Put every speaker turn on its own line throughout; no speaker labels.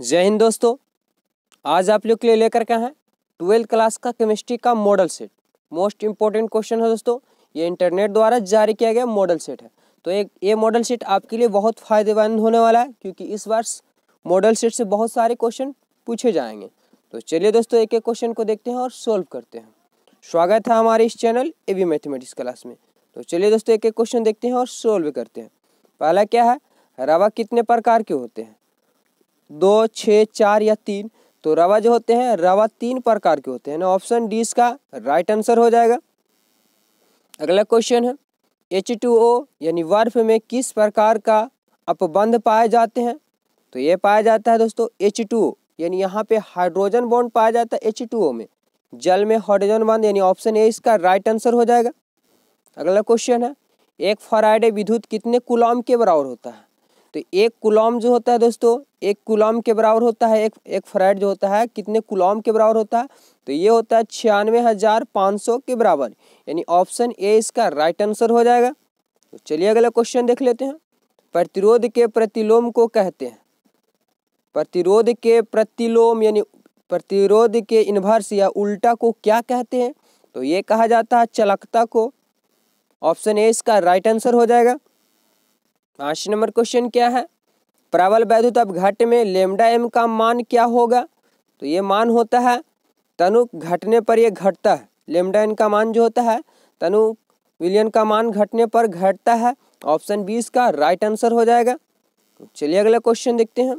जय हिंद दोस्तों आज आप लोग के लिए लेकर के हैं ट्वेल्थ क्लास का केमिस्ट्री का model set most important question है दोस्तों ये इंटरनेट द्वारा जारी किया गया मॉडल सेट है तो एक ये मॉडल सेट आपके लिए बहुत फायदेमंद होने वाला है क्योंकि इस वर्ष मॉडल सेट से बहुत सारे क्वेश्चन पूछे जाएंगे तो चलिए दोस्तों एक एक क्वेश्चन को देखते हैं और सोल्व करते हैं स्वागत है हमारे इस channel A B mathematics class में तो चलिए दोस्तों एक एक क्वेश्चन देखते हैं और सोल्व करते हैं पहला क्या है रवा कितने प्रकार के होते हैं दो छः चार या तीन तो रवा जो होते हैं रवा तीन प्रकार के होते हैं ना ऑप्शन डी इसका राइट आंसर हो जाएगा अगला क्वेश्चन है एच टू ओ यानी बर्फ में किस प्रकार का अपबंध पाए जाते हैं तो ये पाया जाता है दोस्तों एच टू ओ यानी यहाँ पे हाइड्रोजन बॉन्ड पाया जाता है एच टू ओ में जल में हाइड्रोजन बॉन्ड यानी ऑप्शन ए इसका राइट आंसर हो जाएगा अगला क्वेश्चन है एक फराइडे विद्युत कितने कुलाम के बराबर होता है तो एक कुलॉम जो होता है दोस्तों एक कुलॉम के बराबर होता है एक एक फ्राइड जो होता है कितने कुलॉम के बराबर होता है तो ये होता है छियानवे हज़ार पाँच सौ के बराबर यानी ऑप्शन ए इसका राइट आंसर हो जाएगा तो चलिए अगला क्वेश्चन देख लेते हैं प्रतिरोध के प्रतिलोम को कहते हैं प्रतिरोध के प्रतिलोम यानी प्रतिरोध के इन्वर्स या उल्टा को क्या कहते हैं तो ये कहा जाता है चलकता को ऑप्शन ए इसका राइट आंसर हो जाएगा पाँच नंबर क्वेश्चन क्या है प्रबल वैद्युत अपघट में लेमडा एम का मान क्या होगा तो ये मान होता है तनु घटने पर यह घटता है लेमडा एन का मान जो होता है तनु विलियन का मान घटने पर घटता है ऑप्शन बी इसका राइट आंसर हो जाएगा तो चलिए अगला क्वेश्चन देखते हैं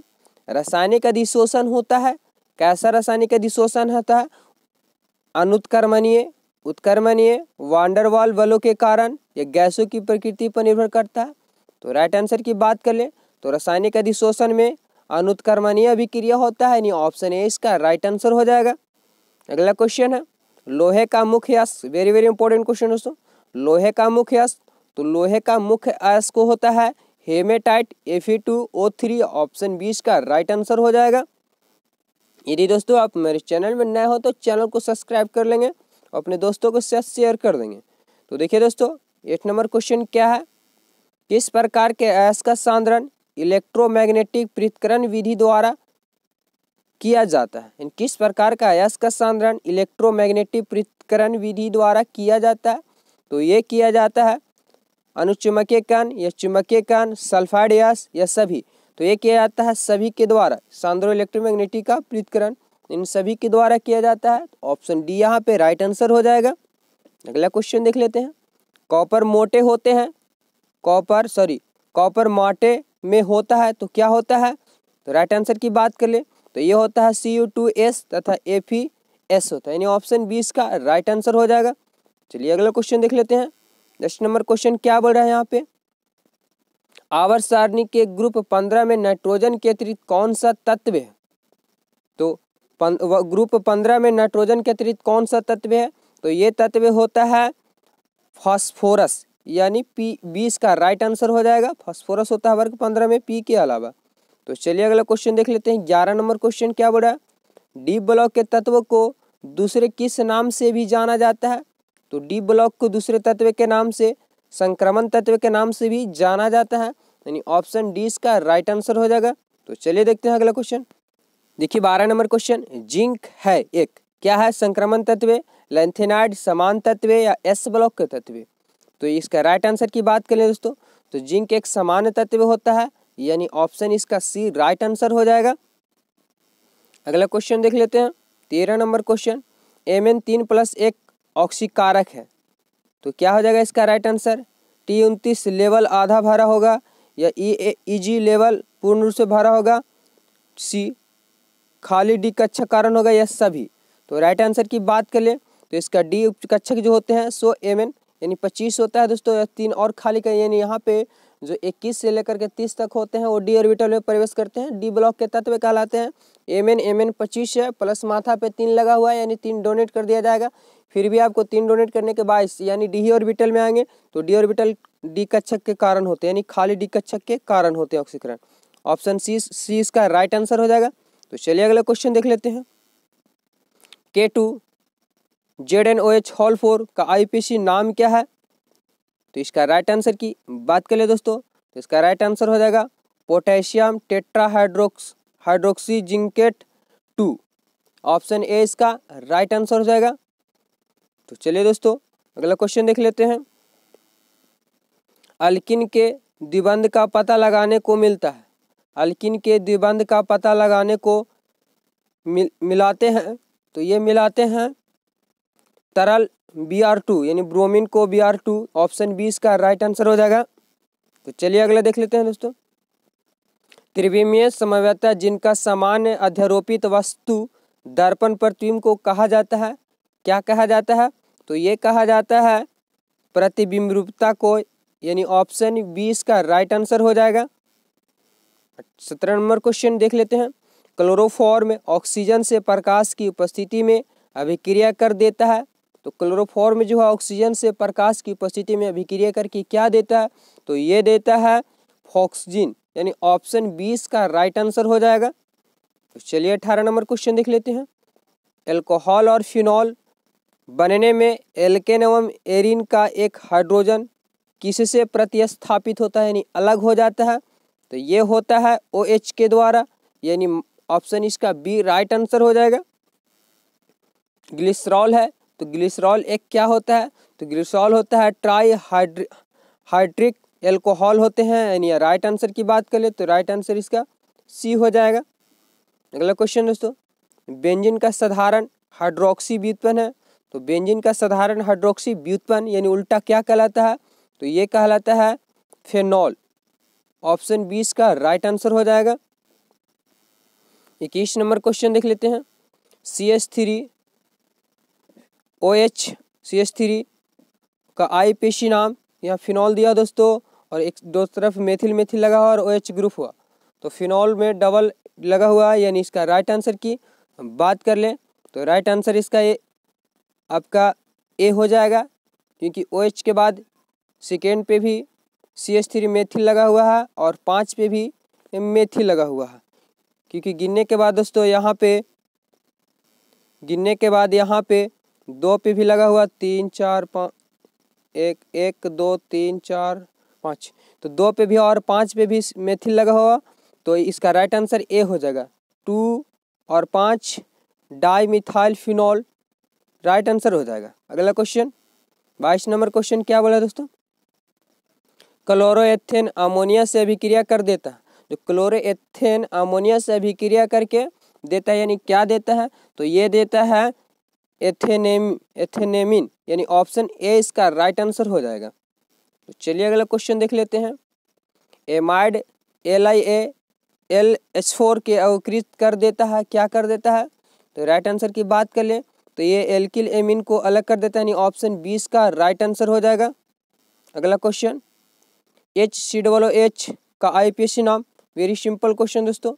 रासायनिक अधिशोषण होता है कैसा रासायनिक अधिशोषण होता है अनुत्कर्मणीय उत्कर्मणीय वांडरवाल बलों के कारण यह गैसों की प्रकृति पर निर्भर करता है तो राइट आंसर की बात कर लें तो रासायनिक अधिशोषण में अनुत्कर्मणीय अभिक्रिया होता है नहीं ऑप्शन ए इसका राइट आंसर हो जाएगा अगला क्वेश्चन है लोहे का मुख्य अस वेरी वेरी इंपॉर्टेंट क्वेश्चन दोस्तों लोहे का मुख्य अस तो लोहे का मुख्य अस को होता है hematite F two O three option B इसका राइट आंसर हो जाएगा यदि दोस्तों आप मेरे चैनल में नए हो तो चैनल को सब्सक्राइब कर लेंगे और अपने दोस्तों को शेयर कर देंगे तो देखिए दोस्तों एट नंबर क्वेश्चन क्या है किस प्रकार के अयस्क सांद्रण इलेक्ट्रोमैग्नेटिक पृथकरण विधि द्वारा किया जाता है किस प्रकार का अयस्क सांद्रण इलेक्ट्रोमैग्नेटिक पृथकरण विधि द्वारा किया जाता है तो ये किया जाता है अनुचुम्बकीय कण या चुमके कण सल्फाइड यस या सभी तो ये किया जाता है सभी के द्वारा सांद्रो इलेक्ट्रोमैग्नेटिक का पृथकरण इन सभी के द्वारा किया जाता है तो ऑप्शन डी यहाँ पे राइट आंसर हो जाएगा अगला क्वेश्चन देख लेते हैं कॉपर मोटे होते हैं कॉपर सॉरी कॉपर माटे में होता है तो क्या होता है तो राइट आंसर की बात कर ले तो ये होता है सी यू टू एस तथा ए पी एस होता है यानी ऑप्शन बी इसका राइट आंसर हो जाएगा चलिए अगला क्वेश्चन देख लेते हैं नेक्स्ट नंबर क्वेश्चन क्या बोल रहा है यहाँ पे आवर सारणी के ग्रुप पंद्रह में नाइट्रोजन के अतिरिक्त कौन सा तत्व है तो पन, ग्रुप पंद्रह में नाइट्रोजन के अतिरिक्त कौन सा तत्व है तो ये तत्व होता है फॉस्फोरस यानी पी बीस का राइट आंसर हो जाएगा फॉस्फोरस होता है वर्ग पंद्रह में पी के अलावा तो चलिए अगला क्वेश्चन देख लेते हैं ग्यारह नंबर क्वेश्चन क्या बोला डी ब्लॉक के तत्व को दूसरे किस नाम से भी जाना जाता है तो डी ब्लॉक को दूसरे तत्व के नाम से संक्रमण तत्व के नाम से भी जाना जाता है यानी ऑप्शन डी इसका राइट आंसर हो जाएगा तो चलिए देखते हैं अगला क्वेश्चन देखिए बारह नंबर क्वेश्चन जिंक है एक क्या है संक्रमण तत्व लेंथेनाइड समान तत्व या एस ब्लॉक के तत्व तो इसका राइट आंसर की बात करें दोस्तों तो जिंक एक सामान्य तत्व होता है यानी ऑप्शन इसका सी राइट आंसर हो जाएगा अगला क्वेश्चन देख लेते हैं तेरह नंबर क्वेश्चन एम एन तीन प्लस एक ऑक्सीकारक है तो क्या हो जाएगा इसका राइट आंसर टी उनतीस लेवल आधा भरा होगा या ई ई जी लेवल पूर्ण रूप से भरा होगा सी खाली डी अच्छा कारण होगा या सभी तो राइट आंसर की बात कर तो इसका डी कक्षक जो होते हैं सो एम एन यानी पच्चीस होता है दोस्तों तीन और खाली का यानी यहाँ पे जो इक्कीस से लेकर के तीस तक होते हैं वो डी ऑर्बिटल में प्रवेश करते हैं डी ब्लॉक के तत्व कहलाते हैं एम एन एम एन पच्चीस है प्लस माथा पे तीन लगा हुआ है यानी तीन डोनेट कर दिया जाएगा फिर भी आपको तीन डोनेट करने के बाद यानी डी ऑर्बिटल में आएंगे तो डी ऑर्बिटल डी कच्छक के कारण होते हैं यानी खाली डी कच्छक के कारण होते हैं ऑक्सीकरण ऑप्शन सी सी इसका राइट आंसर हो जाएगा तो चलिए अगला क्वेश्चन देख लेते हैं K two Z N O H whole four का आईपीसी नाम क्या है तो इसका राइट आंसर की बात कर ले दोस्तों तो इसका राइट आंसर हो जाएगा potassium tetrahydroxo hydroxy zincate two option A इसका राइट आंसर हो जाएगा तो चलिए दोस्तों अगला क्वेश्चन देख लेते हैं अल्किन के द्विबंध का पता लगाने को मिलता है अल्किन के द्विबंध का पता लगाने को मिल मिलाते हैं तो ये मिलाते हैं तरल बी आर टू यानी ब्रोमिन को B R two option B इसका राइट आंसर हो जाएगा तो चलिए अगला देख लेते हैं दोस्तों त्रिविमीय समव्यता जिनका सामान्य अध्यारोपित वस्तु दर्पण प्रतिबिंब को कहा जाता है क्या कहा जाता है तो ये कहा जाता है प्रतिबिंब रूपता को यानी ऑप्शन बी इसका राइट आंसर हो जाएगा सत्रह नंबर क्वेश्चन देख लेते हैं क्लोरोफॉर्म ऑक्सीजन से प्रकाश की उपस्थिति में अभिक्रिया कर देता है तो क्लोरोफॉर्म में जो है ऑक्सीजन से प्रकाश की उपस्थिति में अभिक्रिया करके क्या देता है तो ये देता है फॉक्सजिन यानी ऑप्शन बीस का राइट आंसर हो जाएगा तो चलिए अठारह नंबर क्वेश्चन देख लेते हैं एल्कोहल और फिनॉल बनने में एल्केन एवं एरिन का एक हाइड्रोजन किससे प्रतिस्थापित होता है यानी अलग हो जाता है तो ये होता है ओ OH के द्वारा यानी ऑप्शन इसका बी राइट आंसर हो जाएगा ग्लिसरॉल है तो ग्लिसरॉल एक क्या होता है तो ग्लिसरॉल होता है ट्राई हाइड्रिक एल्कोहल होते हैं यानी राइट आंसर की बात कर ले तो राइट आंसर इसका सी हो जाएगा अगला क्वेश्चन दोस्तों बेंजिन का साधारण हाइड्रोक्सी व्युत्पन्न है तो बेंजिन का साधारण हाइड्रोक्सी व्युत्पन्न यानी उल्टा क्या कहलाता है तो ये कहलाता है फेनॉल ऑप्शन बी इसका राइट आंसर हो जाएगा इक्कीस नंबर क्वेश्चन देख लेते हैं C S three O H C H three का आई पेशी नाम यहाँ फिनॉल दिया दोस्तों और एक दो तरफ मेथिल मेथिल लगा हुआ और ओ एच ग्रुप हुआ तो फिनॉल में डबल लगा हुआ है यानी इसका राइट आंसर की हम बात कर लें तो राइट आंसर इसका ये आपका ए हो जाएगा क्योंकि ओ एच के बाद सेकेंड पे भी सी एच थ्री मेथिल लगा हुआ है और पाँच पे भी मेथिल लगा हुआ है क्योंकि गिनने के बाद दोस्तों यहाँ पे गिनने के बाद यहाँ पे दो पे भी लगा हुआ तीन चार पाँच एक एक दो तीन चार पाँच तो दो पे भी और पाँच पे भी मेथिल लगा हुआ तो इसका राइट आंसर ए हो जाएगा टू और पाँच dimethyl phenol right answer हो जाएगा अगला क्वेश्चन बाईस नंबर क्वेश्चन क्या बोला दोस्तों क्लोरोएथेन अमोनिया से अभिक्रिया कर देता है जो क्लोरोएथेन अमोनिया से अभिक्रिया करके देता है यानी क्या देता है तो ये देता है एथेनेम एथेनेमिन यानी ऑप्शन ए इसका राइट आंसर हो जाएगा तो चलिए अगला क्वेश्चन देख लेते हैं amide L I A L H four के अवकृत कर देता है क्या कर देता है तो राइट आंसर की बात कर लें तो ये एल्किल एमिन को अलग कर देता है यानी ऑप्शन बी इसका राइट आंसर हो जाएगा अगला question H C double H का आईपीएससी नाम वेरी सिंपल क्वेश्चन दोस्तों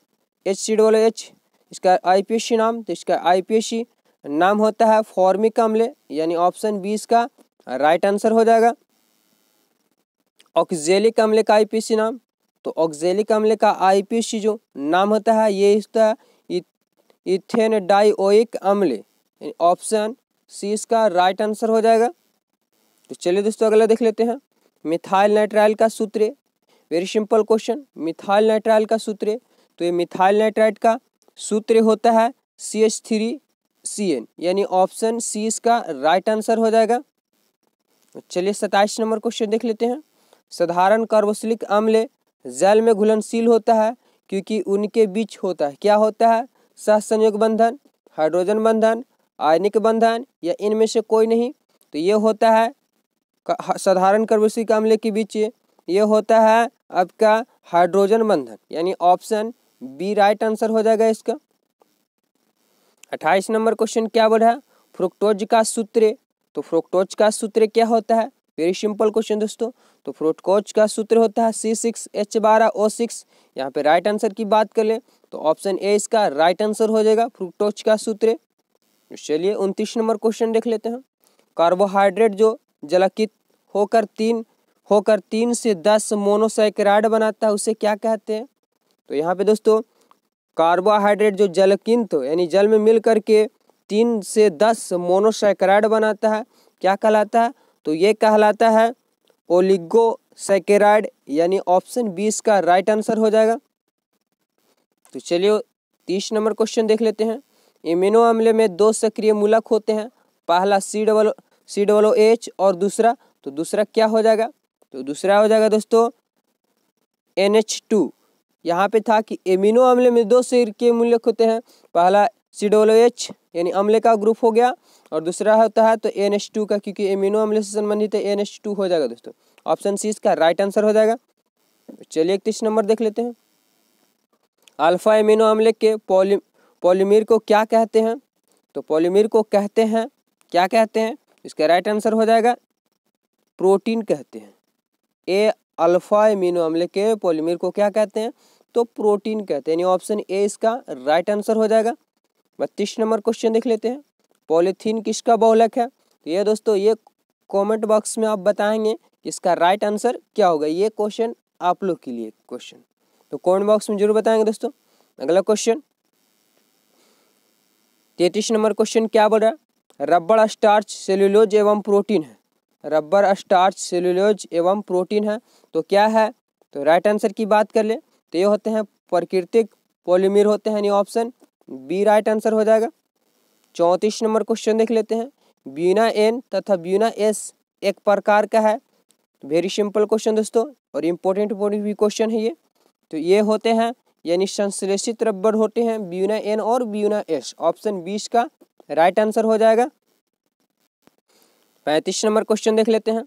एच सी डबल एच इसका आईपीएससी नाम तो इसका आईपीएससी नाम होता है फॉर्मिक अम्ल यानी ऑप्शन बीस का राइट आंसर हो जाएगा ऑक्जेलिक अम्ल का आईपीसी नाम तो ऑक्जेलिक अम्ल का आईपीसी जो नाम होता है ये होता है इथेन डाइओइक अम्ल ऑप्शन सी इसका राइट आंसर हो जाएगा तो चलिए दोस्तों अगला देख लेते हैं मिथाइल नाइट्राइल का सूत्र very simple question methyl nitrile का सूत्र तो ये मिथाइल नाइट्राइड का सूत्र होता है C H three C N यानी ऑप्शन सी इसका राइट आंसर हो जाएगा तो चलिए सताइस नंबर क्वेश्चन देख लेते हैं साधारण कार्बोसिलिक अम्ल जैल में घुलनशील होता है क्योंकि उनके बीच होता है क्या होता है सह संयोग बंधन हाइड्रोजन बंधन आयनिक बंधन या इनमें से कोई नहीं तो ये होता है साधारण कार्बोसिलिक अम्ल के बीच ये होता है आपका हाइड्रोजन बंधन यानी ऑप्शन बी राइट आंसर हो जाएगा इसका अट्ठाईस नंबर क्वेश्चन क्या बोल रहा है फ्रुक्टोज का सूत्र तो फ्रुक्टोज का सूत्र क्या होता है वेरी सिंपल क्वेश्चन दोस्तों तो फ्रुक्टोज का सूत्र होता है सी सिक्स एच बारह ओ सिक्स यहाँ पे राइट आंसर की बात कर ले तो ऑप्शन ए इसका राइट आंसर हो जाएगा फ्रुक्टोज का सूत्र तो चलिए उनतीस नंबर क्वेश्चन देख लेते हैं कार्बोहाइड्रेट जो जलकित होकर तीन होकर तीन से दस मोनोसाइक्राइड बनाता है उसे क्या कहते हैं तो यहाँ पे दोस्तों कार्बोहाइड्रेट जो जल जलकिंत यानी जल में मिल करके तीन से दस मोनोसैकेराइड बनाता है क्या कहलाता है तो ये कहलाता है ओलिगोसैकेराइड यानी ऑप्शन बीस का राइट आंसर हो जाएगा तो चलिए तीस नंबर क्वेश्चन देख लेते हैं इम्यूनो अम्ले में दो सक्रिय मूलक होते हैं पहला C double C double O H और दूसरा तो दूसरा क्या हो जाएगा तो दूसरा हो जाएगा दोस्तों एन एच टू यहाँ पे था कि एमिनो अम्ल में दो सिर के मूल्य होते हैं पहला सी डब्ल्यू एच यानी अम्ल का ग्रुप हो गया और दूसरा होता है तो एन एच टू का क्योंकि एमिनो अम्ल से संबंधित है एन एच टू हो जाएगा दोस्तों ऑप्शन सी इसका राइट आंसर हो जाएगा चलिए इकतीस नंबर देख लेते हैं अल्फा एमिनो अम्ल के पॉली पॉलीमीर को क्या कहते हैं तो पॉलीमीर को कहते हैं क्या कहते हैं इसका राइट आंसर हो जाएगा प्रोटीन कहते हैं ए अल्फा एमिनो अम्ल के पॉलीमर को क्या कहते हैं तो प्रोटीन कहते हैं यानी ऑप्शन ए इसका राइट आंसर हो जाएगा बत्तीस नंबर क्वेश्चन देख लेते हैं पॉलीथीन किसका बहुलक है तो ये दोस्तों ये कमेंट बॉक्स में आप बताएंगे इसका राइट आंसर क्या होगा ये क्वेश्चन आप लोग के लिए क्वेश्चन तो कमेंट बॉक्स में जरूर बताएंगे दोस्तों अगला क्वेश्चन तैतीस नंबर क्वेश्चन क्या बोल रहा है रबड़ स्टार्च सेल्यूलोज एवं प्रोटीन है रबर स्टार्च सेलुलोज एवं प्रोटीन है तो क्या है तो राइट आंसर की बात कर ले तो ये होते हैं प्राकृतिक पॉलीमर होते हैं यानी ऑप्शन बी राइट आंसर हो जाएगा चौंतीस नंबर क्वेश्चन देख लेते हैं ब्यूना एन तथा ब्यूना एस एक प्रकार का है वेरी सिंपल क्वेश्चन दोस्तों और इम्पोर्टेंट इम्पोर्टेंट भी क्वेश्चन है ये तो ये होते हैं यानी संश्लेषित रबर होते हैं ब्यूना एन और ब्यूना एस ऑप्शन बीस का राइट आंसर हो जाएगा पैंतीस नंबर क्वेश्चन देख लेते हैं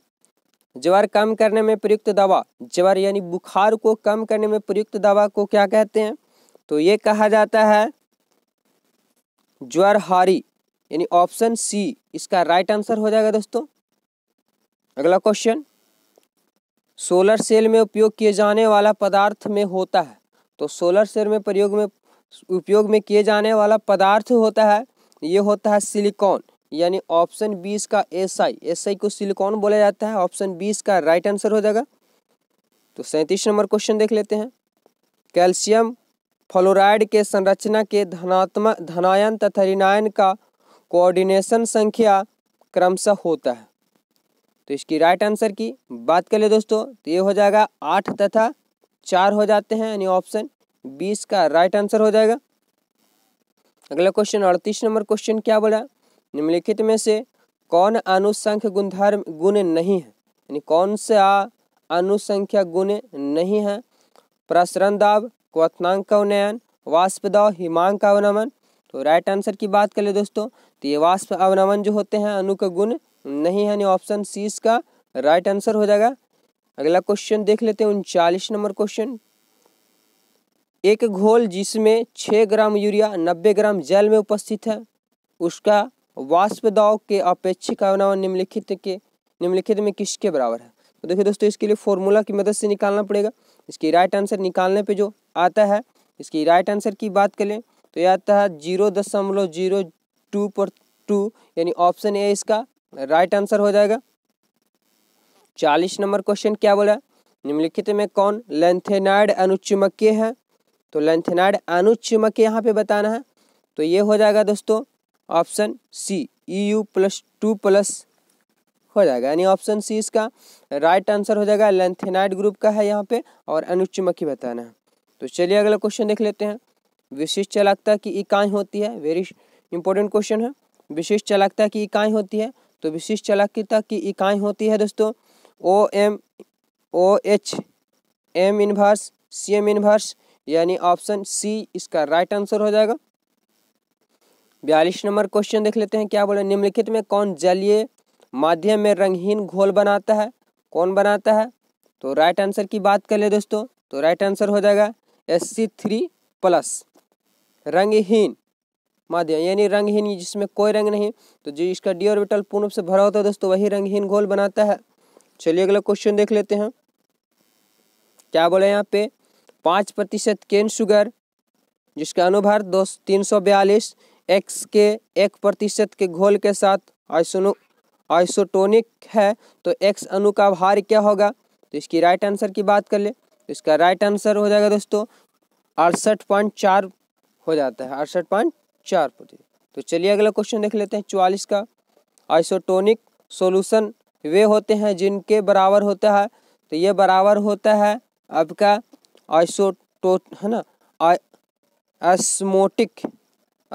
ज्वर कम करने में प्रयुक्त दवा ज्वर यानी बुखार को कम करने में प्रयुक्त दवा को क्या कहते हैं तो ये कहा जाता है ज्वर हारी यानी ऑप्शन सी इसका राइट आंसर हो जाएगा दोस्तों अगला क्वेश्चन सोलर सेल में उपयोग किए जाने वाला पदार्थ में होता है तो सोलर सेल में प्रयोग में उपयोग में किए जाने वाला पदार्थ होता है ये होता है सिलिकॉन यानी ऑप्शन बी इसका एस आई एस आई को सिलिकॉन बोला जाता है ऑप्शन बी इसका राइट आंसर हो जाएगा तो सैंतीस नंबर क्वेश्चन देख लेते हैं कैल्शियम फ्लोराइड के संरचना के धनात्मक धनायन तथा ऋणायन का कोऑर्डिनेशन संख्या क्रमशः होता है तो इसकी राइट आंसर की बात कर ले दोस्तों तो ये हो जाएगा आठ तथा चार हो जाते हैं यानी ऑप्शन बीस का राइट आंसर हो जाएगा अगला क्वेश्चन अड़तीस नंबर क्वेश्चन क्या बोला निम्नलिखित में से कौन अनुसंख्य गुणधर्म गुण नहीं है यानी कौन से अनुसंख्या गुण नहीं है प्रसरण दाब क्वनांक का उन्नयन वाष्प दाव हिमांक का अवनमन तो राइट आंसर की बात करें दोस्तों तो ये वाष्प अवनमन जो होते हैं अनु का गुण नहीं है यानी ऑप्शन सी इसका राइट आंसर हो जाएगा अगला क्वेश्चन देख लेते हैं उनचालीस नंबर क्वेश्चन एक घोल जिसमें छः ग्राम यूरिया नब्बे ग्राम जल में उपस्थित है उसका वाष्पदाव के अपेक्षिक अवनावन निम्नलिखित के निम्नलिखित में किसके बराबर है तो देखिए दोस्तों इसके लिए फॉर्मूला की मदद से निकालना पड़ेगा इसकी राइट आंसर निकालने पे जो आता है इसकी राइट आंसर की बात करें तो यह आता है जीरो दशमलव जीरो टू पर टू यानी ऑप्शन ए इसका राइट आंसर हो जाएगा चालीस नंबर क्वेश्चन क्या बोला निम्नलिखित में कौन लेंथेनाइड अनुचुमकीय है तो लेंथेनाइड अनुचुमकीय यहाँ पे बताना है तो ये हो जाएगा दोस्तों option C E U plus two plus हो जाएगा यानी ऑप्शन सी इसका राइट आंसर हो जाएगा लेंथेनाइट ग्रुप का है यहाँ पे और मक्खी बताना है तो चलिए अगला क्वेश्चन देख लेते हैं विशिष्ट चालकता की इकाई होती है वेरी इंपॉर्टेंट क्वेश्चन है विशिष्ट चालकता की इकाई होती है तो विशिष्ट चालकता की इकाई होती है दोस्तों O M O H M inverse C M inverse यानी ऑप्शन सी इसका राइट आंसर हो जाएगा बयालीस नंबर क्वेश्चन देख लेते हैं क्या बोले निम्नलिखित में कौन जलीय माध्यम में रंगहीन घोल बनाता है कौन बनाता है तो राइट आंसर की बात कर ले दोस्तों तो राइट आंसर हो जाएगा एस सी थ्री प्लस रंगहीन माध्यम यानी रंगहीन जिसमें कोई रंग नहीं तो जो इसका डी ऑर्बिटल पूर्ण रूप से भरा होता है दोस्तों वही रंगहीन घोल बनाता है चलिए अगला क्वेश्चन देख लेते हैं क्या बोले यहाँ पे पाँच प्रतिशत केन शुगर जिसका अनुभार दो तीन सौ बयालीस एक्स के एक प्रतिशत के घोल के साथ आइसोनो आइसोटोनिक है तो एक्स अणु का भार क्या होगा तो इसकी राइट आंसर की बात कर ले तो इसका राइट आंसर हो जाएगा दोस्तों अड़सठ पॉइंट चार हो जाता है अड़सठ पॉइंट चार प्रतिशत तो चलिए अगला क्वेश्चन देख लेते हैं चवालीस का आइसोटोनिक सोल्यूशन वे होते हैं जिनके बराबर होता है तो ये बराबर होता है आपका आइसोटो है ना एस्मोटिक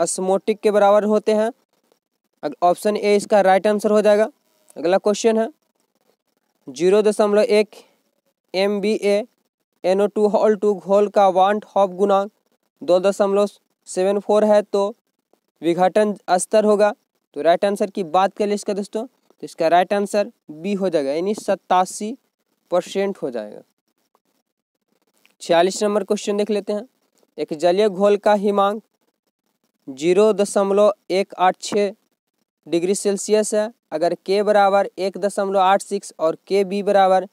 असमोटिक के बराबर होते हैं ऑप्शन ए इसका राइट आंसर हो जाएगा अगला क्वेश्चन है जीरो दशमलव एक M B A N O two हॉल टू घोल का वांट हॉप गुणांक दो दशमलव सेवन फोर है तो विघटन स्तर होगा तो राइट आंसर की बात कर ले इसका दोस्तों तो इसका राइट आंसर बी हो जाएगा यानी सत्तासी परसेंट हो जाएगा छियालीस नंबर क्वेश्चन देख लेते हैं एक जलीय घोल का हिमांक जीरो दशमलव एक आठ छः डिग्री सेल्सियस है अगर के बराबर एक दशमलव आठ सिक्स और के बी बराबर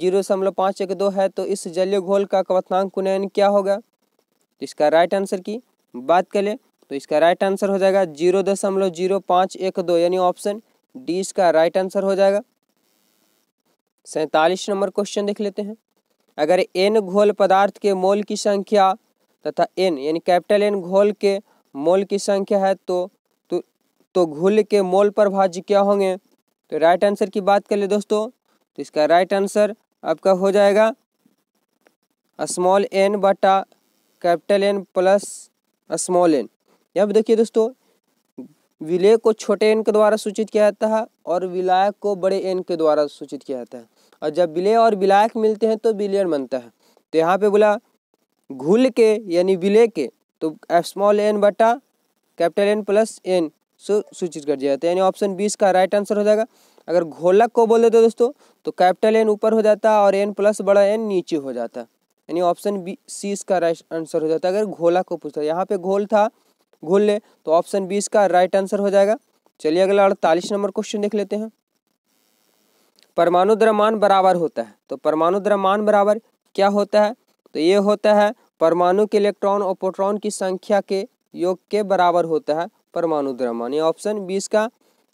जीरो दशमलव पाँच एक दो है तो इस जलीय घोल का क्वथनांक कुनयन क्या होगा तो इसका राइट आंसर की बात करें तो इसका राइट आंसर हो जाएगा जीरो दशमलव जीरो पाँच एक दो यानी ऑप्शन डी इसका राइट आंसर हो जाएगा सैंतालीस नंबर क्वेश्चन देख लेते हैं अगर एन घोल पदार्थ के मोल की संख्या तथा एन यानी कैपिटल एन घोल के मोल की संख्या है तो तो, तो घुल के मोल पर भाज्य क्या होंगे तो राइट आंसर की बात कर ले दोस्तों तो इसका राइट आंसर आपका हो जाएगा स्मॉल एन बटा capital N plus small N यहाँ पर देखिए दोस्तों विलय को छोटे एन के द्वारा सूचित किया जाता है और विलायक को बड़े एन के द्वारा सूचित किया जाता है और जब विलय और विलायक मिलते हैं तो विलयन बनता है तो यहाँ पे बोला घुल के यानी विलय के तो एफ स्मॉल एन बटा कैपिटल एन प्लस एन सो सूचित कर दिया जाता है यानी ऑप्शन बीस का राइट आंसर हो जाएगा अगर घोलक को बोल देते दोस्तों तो कैपिटल एन ऊपर हो जाता और एन प्लस बड़ा एन नीचे हो जाता यानी ऑप्शन बी सी इसका राइट आंसर हो जाता अगर घोलक को पूछता यहाँ पे घोल था घोल ले तो ऑप्शन बी इसका राइट आंसर हो जाएगा चलिए अगला अड़तालीस नंबर क्वेश्चन देख लेते हैं परमाणु द्रमान बराबर होता है तो परमाणु द्रव्यमान बराबर क्या होता है तो ये होता है परमाणु के इलेक्ट्रॉन और प्रोटॉन की संख्या के योग के बराबर होता है परमाणु द्रव्यमान ये ऑप्शन बीस का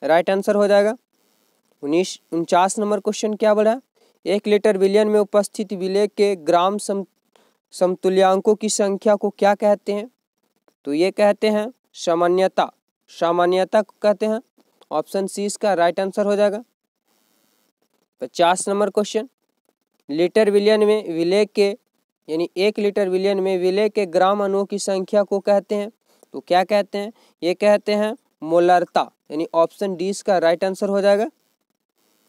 राइट आंसर हो जाएगा उन्नीस उनचास नंबर क्वेश्चन क्या है एक लीटर विलयन में उपस्थित विलय के ग्राम सम समतुल्यांकों की संख्या को क्या कहते हैं तो ये कहते हैं सामान्यता सामान्यता को कहते हैं ऑप्शन सी इसका राइट आंसर हो जाएगा पचास नंबर क्वेश्चन लीटर विलयन में विलय के यानी एक लीटर विलयन में विलय के ग्राम अणुओं की संख्या को कहते हैं तो क्या कहते हैं ये कहते हैं मोलरता यानी ऑप्शन डी इसका राइट आंसर हो जाएगा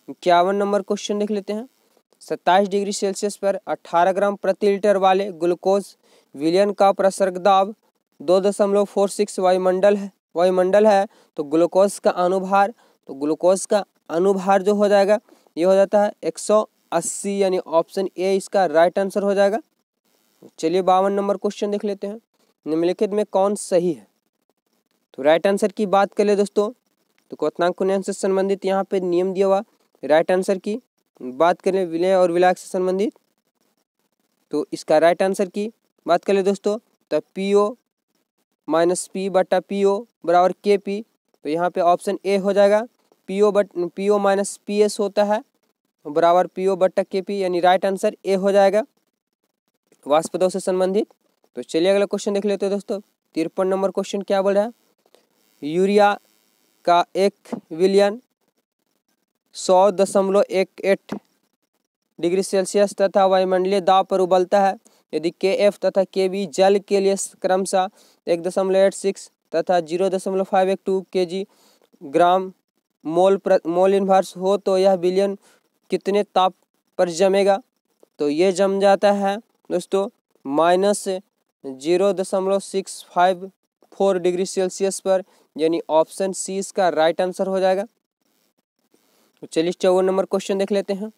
इक्यावन नंबर क्वेश्चन देख लेते हैं सत्ताईस डिग्री सेल्सियस पर अट्ठारह ग्राम प्रति लीटर वाले ग्लूकोज विलियन का प्रसर्ग दाब दो दशमलव फोर सिक्स वायुमंडल है वायुमंडल है तो ग्लूकोज का अनुभार तो ग्लूकोज का अनुभार जो हो जाएगा ये हो जाता है एक सौ अस्सी यानी ऑप्शन ए इसका राइट आंसर हो जाएगा चलिए बावन नंबर क्वेश्चन देख लेते हैं निम्नलिखित में कौन सही है तो राइट आंसर की बात करें दोस्तों तो क्वनांक उन्नयन से संबंधित यहाँ पे नियम दिया हुआ राइट आंसर की बात करें विलय और विलाग से संबंधित तो इसका राइट आंसर की बात करें दोस्तों तो पी ओ माइनस पी बटा पी ओ बराबर के पी तो यहाँ पे ऑप्शन ए हो जाएगा पी ओ बट P O minus P S होता है बराबर पी ओ बटा के पी यानी राइट आंसर ए हो जाएगा वास्पदों से संबंधित तो चलिए अगला क्वेश्चन देख लेते हैं दोस्तों तिरपन नंबर क्वेश्चन क्या बोल रहा है यूरिया का एक विलियन सौ दशमलव एक एट डिग्री सेल्सियस तथा वायुमंडलीय दाव पर उबलता है यदि के एफ तथा के बी जल के लिए क्रमशः एक दशमलव एट सिक्स तथा जीरो दशमलव फाइव एक टू के जी ग्राम मोल प्र मोल इन्वर्स हो तो यह विलियन कितने ताप पर जमेगा तो ये जम जाता है दोस्तों माइनस जीरो दशमलव six five four degree Celsius पर यानी ऑप्शन सी इसका राइट आंसर हो जाएगा तो चलिए चौवन नंबर क्वेश्चन देख लेते हैं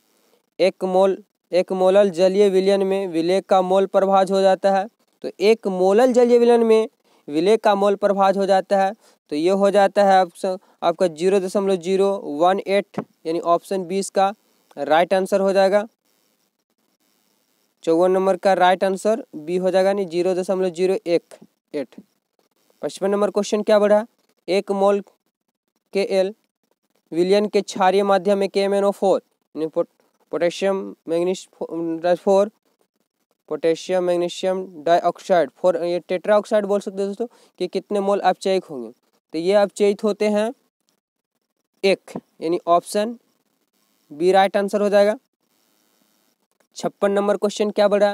एक मोल एक मोलल जलीय विलयन में विलय का मोल प्रभाज हो जाता है तो एक मोलल जलीय विलयन में विलय का मोल प्रभाज हो जाता है तो ये हो जाता है ऑप्शन आपका जीरो दशमलव जीरो वन एट यानी ऑप्शन बीस का राइट आंसर हो जाएगा चौवन नंबर का राइट आंसर बी हो जाएगा नहीं जीरो दशमलव जीरो एक एट पचपन नंबर क्वेश्चन क्या बढ़ा एक मोल के एल विलियन के क्षारिय माध्यम में K M N O four potassium मैग्नीश four potassium magnesium dioxide four ये टेट्रा ऑक्साइड बोल सकते हो दोस्तों कि कितने मोल अपचयित होंगे तो ये अपचयित होते हैं एक यानी ऑप्शन बी राइट आंसर हो जाएगा छप्पन नंबर क्वेश्चन क्या बढ़ा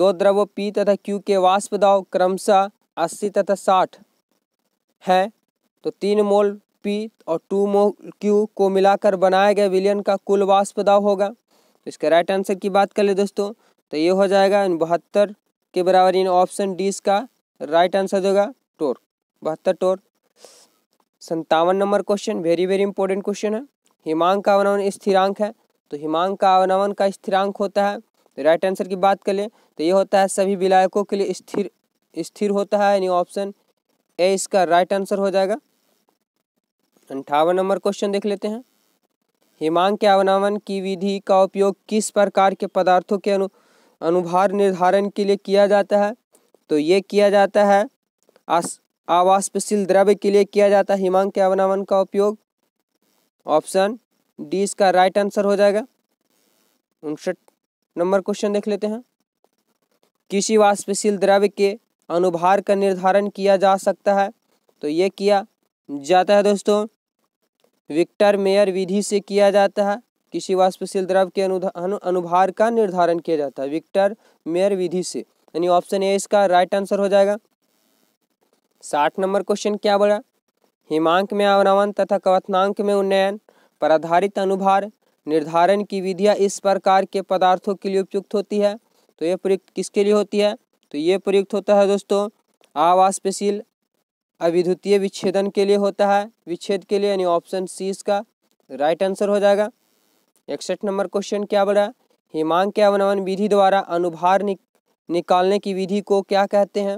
दो द्रवों पी तथा क्यू के वाष्प दाव क्रमशः अस्सी तथा साठ हैं तो तीन मोल पी और टू मोल क्यू को मिलाकर बनाए गए विलियन का कुल वाष्प दाव होगा तो इसका राइट आंसर की बात कर ले दोस्तों तो ये हो जाएगा इन बहत्तर के बराबर इन ऑप्शन डी इसका राइट आंसर देगा टोर बहत्तर टोर संतावन number question very very important question है हिमांक का वर्णन स्थिरांक है तो हिमांक का अवनमन का स्थिरांक होता है तो राइट आंसर की बात करें तो ये होता है सभी विलायकों के लिए स्थिर स्थिर होता है यानी ऑप्शन ए इसका राइट आंसर हो जाएगा अंठावन नंबर क्वेश्चन देख लेते हैं हिमांक के अवनमन की विधि का उपयोग किस प्रकार के पदार्थों के अनु अनुभार निर्धारण के लिए किया जाता है तो ये किया जाता है आवाष्पशील द्रव्य के लिए किया जाता है हिमांक के अवनमन का उपयोग ऑप्शन डी इसका राइट आंसर हो जाएगा उनसठ नंबर क्वेश्चन देख लेते हैं किसी वाष्पशील द्रव्य के अनुभार का निर्धारण किया जा सकता है तो ये किया जाता है दोस्तों विक्टर मेयर विधि से किया जाता है किसी वाष्पशील द्रव्य के अनु, अनुभार का निर्धारण किया जाता है विक्टर मेयर विधि से यानी ऑप्शन ए इसका राइट आंसर हो जाएगा साठ नंबर क्वेश्चन क्या बोला हिमांक में अवनावन तथा कवथनांक में उन्नयन पर आधारित अनुभार निर्धारण की विधियाँ इस प्रकार के पदार्थों के लिए उपयुक्त होती है तो ये प्रयुक्त किसके लिए होती है तो ये प्रयुक्त होता है दोस्तों आवाष्पशील अविद्युतीय विच्छेदन के लिए होता है विच्छेद के लिए यानी ऑप्शन सी इसका राइट आंसर हो जाएगा इकसठ नंबर क्वेश्चन क्या बना हिमांक के अवनवन विधि द्वारा अनुभार नि, निकालने की विधि को क्या कहते हैं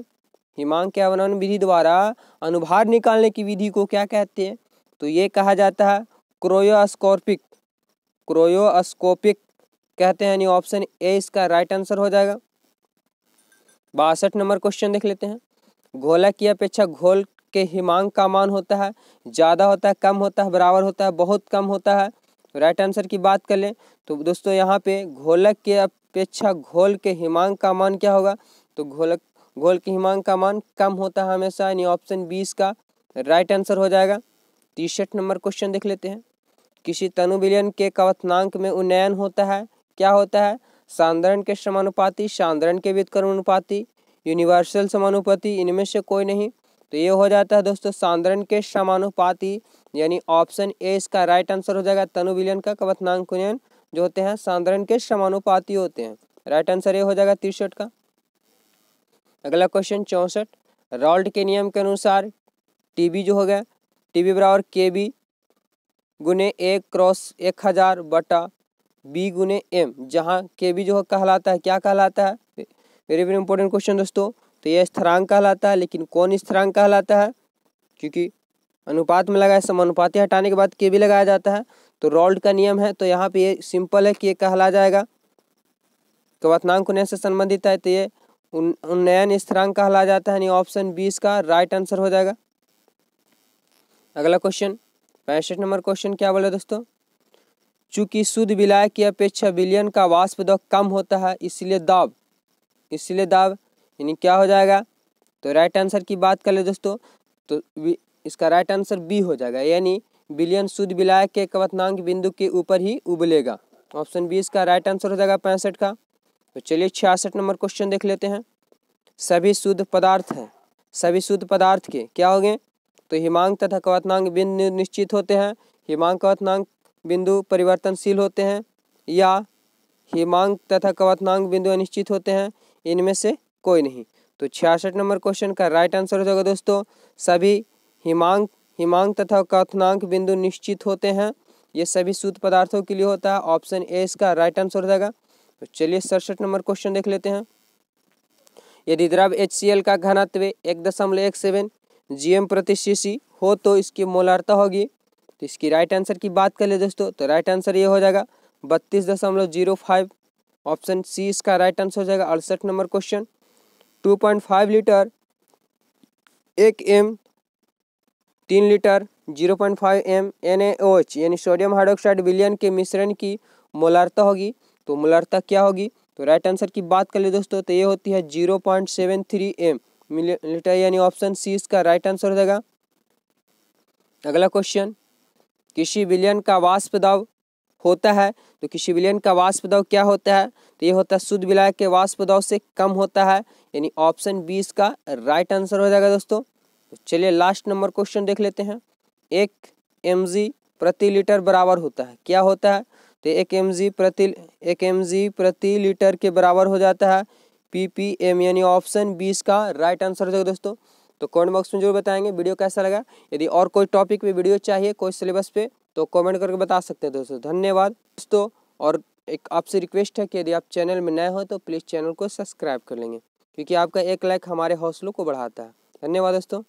हिमांक के अवनवन विधि द्वारा अनुभार निकालने की विधि को क्या कहते हैं तो ये कहा जाता है क्रोयोस्कोपिक क्रोयोस्कोपिक कहते हैं यानी ऑप्शन ए इसका राइट आंसर हो जाएगा बासठ नंबर क्वेश्चन देख लेते हैं घोला की अपेक्षा घोल के हिमांक का मान होता है ज़्यादा होता है कम होता है बराबर होता है बहुत कम होता है राइट आंसर की बात कर लें तो दोस्तों यहाँ पे घोलक के अपेक्षा घोल के हिमांक का मान क्या होगा तो घोलक घोल के हिमांक का मान कम होता है हमेशा यानी ऑप्शन बीस का राइट आंसर हो जाएगा तिरसठ नंबर क्वेश्चन देख लेते हैं किसी तनु विलयन के कवथनांक में उन्नयन होता है क्या होता है सांद्रण के समानुपाती सांद्रण के व्युतकर्मानुपाती यूनिवर्सल समानुपाती इनमें से कोई नहीं तो ये हो जाता है दोस्तों सांद्रण के समानुपाती यानी ऑप्शन ए इसका राइट आंसर हो जाएगा तनु विलयन का कवथनांक उन्नयन जो होते हैं सांद्रण के समानुपाती होते हैं राइट आंसर ये हो जाएगा तिरसठ का अगला क्वेश्चन चौंसठ रॉल्ट के नियम के अनुसार टीबी जो हो गया टीबी बराबर के बी गुने ए क्रॉस एक हज़ार बटा बी गुने एम जहाँ के बी जो कहलाता है क्या कहलाता है वेरी वेरी इंपॉर्टेंट क्वेश्चन दोस्तों तो यह स्थिरांक कहलाता है लेकिन कौन स्थिरांक कहलाता है क्योंकि अनुपात में लगाए समानुपाति हटाने के बाद के भी लगाया जाता है तो रोल्ड का नियम है तो यहाँ पे ये सिंपल है कि ये कहला जाएगा कवतनांक तो उन्नयन से संबंधित है तो ये उन उन्नयन स्थिरांक कहला जाता है यानी ऑप्शन बीस का राइट आंसर हो जाएगा अगला क्वेश्चन पैंसठ नंबर क्वेश्चन क्या बोला दोस्तों चूंकि शुद्ध विलाय की अपेक्षा विलियन का वाष्प दब कम होता है इसलिए दाब इसलिए दाब यानी क्या हो जाएगा तो राइट आंसर की बात कर ले दोस्तों तो इसका राइट आंसर बी हो जाएगा यानी विलियन शुद्ध विलाय के कवतनांक बिंदु के ऊपर ही उबलेगा ऑप्शन बी इसका राइट आंसर हो जाएगा पैंसठ का तो चलिए छियासठ नंबर क्वेश्चन देख लेते हैं सभी शुद्ध पदार्थ हैं सभी शुद्ध पदार्थ के क्या हो गए तो हिमांक तथा क्वतनांग बिंदु निश्चित होते हैं हिमांक क्वतनांग बिंदु परिवर्तनशील होते हैं या हिमांक तथा क्वतनांग बिंदु अनिश्चित होते हैं इनमें से कोई नहीं तो छियासठ नंबर क्वेश्चन का राइट आंसर हो जाएगा दोस्तों सभी हिमांक हिमांक तथा क्वथनांक बिंदु निश्चित होते हैं ये सभी शुद्ध पदार्थों के लिए होता है ऑप्शन ए इसका राइट आंसर हो जाएगा तो चलिए सड़सठ नंबर क्वेश्चन देख लेते हैं यदि द्रव एच का घनत्व एक दशमलव एक सेवन जी एम प्रति सी हो तो इसकी मोलारता होगी तो इसकी राइट आंसर की बात कर ले दोस्तों तो राइट आंसर ये हो जाएगा बत्तीस दशमलव जीरो फाइव ऑप्शन सी इसका राइट आंसर हो जाएगा अड़सठ number question two point five litre एक एम तीन litre zero point five M N H यानी सोडियम हाइड्रोक्साइड विलियन के मिश्रण की मोलारता होगी तो मोलारता क्या होगी तो राइट आंसर की बात कर ले दोस्तों तो ये होती है zero point seven three M मिलिटरी यानी ऑप्शन सी इसका राइट आंसर हो जाएगा अगला क्वेश्चन किसी विलियन का वाष्प दाव होता है तो किसी विलियन का वाष्प दाव क्या होता है तो ये होता है शुद्ध विलायक के वाष्प दाव से कम होता है यानी ऑप्शन बी इसका राइट आंसर हो जाएगा दोस्तों तो चलिए लास्ट नंबर क्वेश्चन देख लेते हैं एक एम प्रति लीटर बराबर होता है क्या होता है तो एक एम प्रति एक एम प्रति लीटर के बराबर हो जाता है पी पी एम यानी ऑप्शन बीस का राइट आंसर हो जाएगा दोस्तों तो कमेंट बॉक्स में जरूर बताएंगे वीडियो कैसा लगा यदि और कोई टॉपिक पे वीडियो चाहिए कोई सिलेबस पे तो कमेंट करके बता सकते हैं दोस्तों धन्यवाद दोस्तों और एक आपसे रिक्वेस्ट है कि यदि आप चैनल में नए हो तो प्लीज़ चैनल को सब्सक्राइब कर लेंगे क्योंकि आपका एक लाइक हमारे हौसलों को बढ़ाता है धन्यवाद दोस्तों